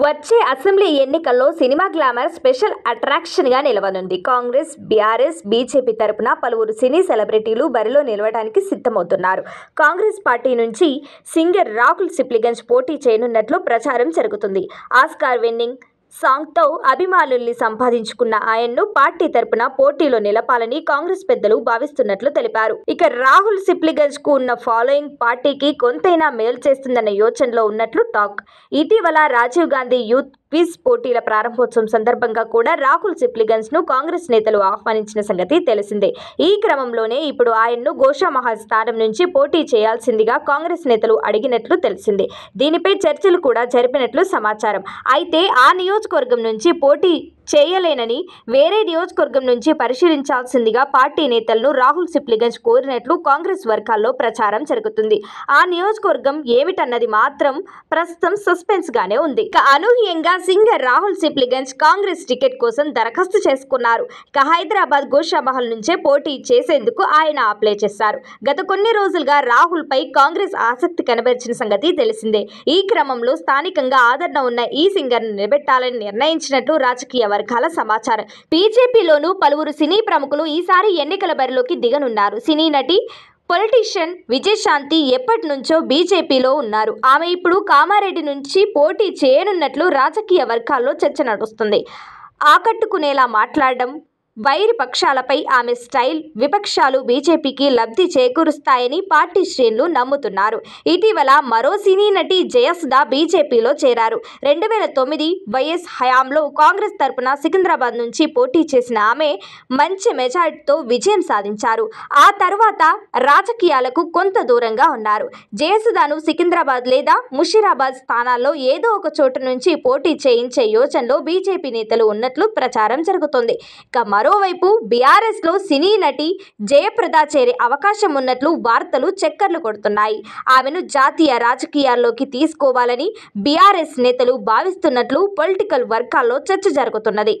వచ్చే అసెంబ్లీ ఎన్నికల్లో cinema glamour special attraction గా నిలవనుంది కాంగ్రెస్ బీఆర్ఎస్ బీజేపీ తరపున పలువురు సినీ సెలబ్రిటీలు బరిలో నిలవడానికి సిద్ధమవుతున్నారు కాంగ్రెస్ పార్టీ నుంచి సింగర్ రాకుల్ సిప్లిగంజ్ పోటీ చేయనున్నట్లు ప్రచారం జరుగుతుంది ఆస్కార్ విన్నింగ్ సాంగ్తో అభిమానుల్ని సంపాదించుకున్న ఆయన్ను పార్టీ తరపున పోటీలో నిలపాలని కాంగ్రెస్ పెద్దలు భావిస్తున్నట్లు తెలిపారు ఇక రాహుల్ సిప్లిగంజ్ కు ఉన్న ఫాలోయింగ్ పార్టీకి కొంతైనా మేలు చేస్తుందన్న యోచనలో ఉన్నట్లు టాక్ ఇటీవల రాజీవ్ గాంధీ యూత్ క్విజ్ పోటీల ప్రారంభోత్సవం సందర్భంగా కూడా రాహుల్ సిప్లిగన్స్ ను కాంగ్రెస్ నేతలు ఆహ్వానించిన సంగతి తెలిసిందే ఈ క్రమంలోనే ఇప్పుడు ఆయన్ను గోషామహల్ స్థానం నుంచి పోటీ చేయాల్సిందిగా కాంగ్రెస్ నేతలు అడిగినట్లు తెలిసింది దీనిపై చర్చలు కూడా జరిపినట్లు సమాచారం అయితే ఆ నియోజకవర్గం నుంచి పోటీ చేయలేనని వేరే నియోజకవర్గం నుంచి పరిశీలించాల్సిందిగా పార్టీ నేతలను రాహుల్ సిప్లిగంజ్ కోరినట్లు కాంగ్రెస్ వర్గాల్లో ప్రచారం జరుగుతుంది ఆ నియోజకవర్గం ఏమిటన్నది మాత్రం ప్రస్తుతం సస్పెన్స్ గానే ఉంది అనూహ్యంగా సింగర్ రాహుల్ సిప్లిగంజ్ కాంగ్రెస్ టికెట్ కోసం దరఖాస్తు చేసుకున్నారు ఇక హైదరాబాద్ గోషామహల్ నుంచే పోటీ చేసేందుకు ఆయన అప్లై చేశారు గత కొన్ని రోజులుగా రాహుల్ పై కాంగ్రెస్ ఆసక్తి కనబరిచిన సంగతి తెలిసిందే ఈ క్రమంలో స్థానికంగా ఆదరణ ఉన్న ఈ సింగర్ను నిలబెట్టాలని నిర్ణయించినట్లు రాజకీయ వర్గాల సమాచారం బీజేపీలోనూ పలువురు సినీ ప్రముఖులు ఈసారి ఎన్నికల బరిలోకి దిగనున్నారు సినీ నటి పొలిటీషియన్ విజయశాంతి ఎప్పటి నుంచో బీజేపీలో ఉన్నారు ఆమె ఇప్పుడు కామారెడ్డి నుంచి పోటీ చేయనున్నట్లు రాజకీయ వర్గాల్లో చర్చ నడుస్తుంది ఆకట్టుకునేలా మాట్లాడడం వైరి పక్షాలపై ఆమె స్టైల్ విపక్షాలు బీజేపీకి లబ్ధి చేకూరుస్తాయని పార్టీ శ్రేణులు నమ్ముతున్నారు ఇటీవల మరో సినీ నటి జయసుధ బీజేపీలో చేరారు రెండు వేల తొమ్మిది వైఎస్ హయాంలో కాంగ్రెస్ తరపున సికింద్రాబాద్ నుంచి పోటీ చేసిన ఆమె మంచి మెజార్టీతో విజయం సాధించారు ఆ తర్వాత రాజకీయాలకు కొంత దూరంగా ఉన్నారు జయసుధను సికింద్రాబాద్ లేదా ముషీరాబాద్ స్థానాల్లో ఏదో ఒక చోటు నుంచి పోటీ చేయించే యోచనలో బీజేపీ నేతలు ఉన్నట్లు ప్రచారం జరుగుతోంది ఇక మరోవైపు బీఆర్ఎస్లో సినీ నటి జయప్రద చేరే అవకాశం ఉన్నట్లు వార్తలు చక్కర్లు కొడుతున్నాయి ఆమెను జాతీయ రాజకీయాల్లోకి తీసుకోవాలని బీఆర్ఎస్ నేతలు భావిస్తున్నట్లు పొలిటికల్ వర్గాల్లో చర్చ జరుగుతున్నది